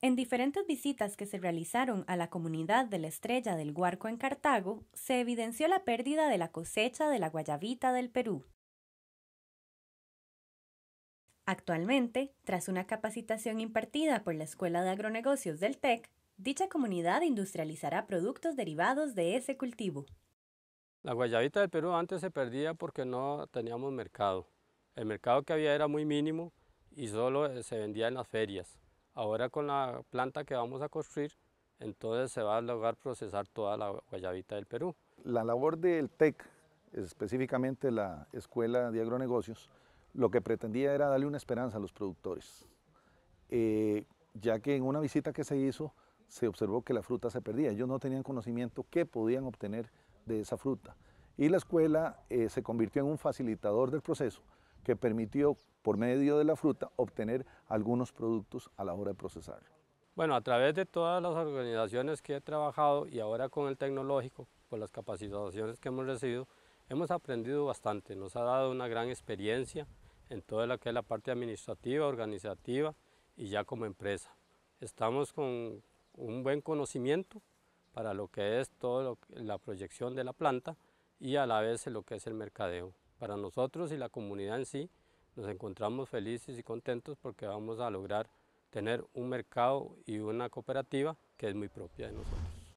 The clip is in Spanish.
En diferentes visitas que se realizaron a la comunidad de la Estrella del Guarco en Cartago, se evidenció la pérdida de la cosecha de la guayabita del Perú. Actualmente, tras una capacitación impartida por la Escuela de Agronegocios del TEC, dicha comunidad industrializará productos derivados de ese cultivo. La guayabita del Perú antes se perdía porque no teníamos mercado. El mercado que había era muy mínimo y solo eh, se vendía en las ferias. Ahora con la planta que vamos a construir, entonces se va a lograr procesar toda la guayabita del Perú. La labor del TEC, específicamente la Escuela de Agronegocios, lo que pretendía era darle una esperanza a los productores, eh, ya que en una visita que se hizo se observó que la fruta se perdía. Ellos no tenían conocimiento qué podían obtener de esa fruta. Y la escuela eh, se convirtió en un facilitador del proceso que permitió por medio de la fruta obtener algunos productos a la hora de procesar Bueno, a través de todas las organizaciones que he trabajado y ahora con el tecnológico, con las capacitaciones que hemos recibido, hemos aprendido bastante, nos ha dado una gran experiencia en toda lo que es la parte administrativa, organizativa y ya como empresa. Estamos con un buen conocimiento para lo que es toda la proyección de la planta y a la vez lo que es el mercadeo. Para nosotros y la comunidad en sí, nos encontramos felices y contentos porque vamos a lograr tener un mercado y una cooperativa que es muy propia de nosotros.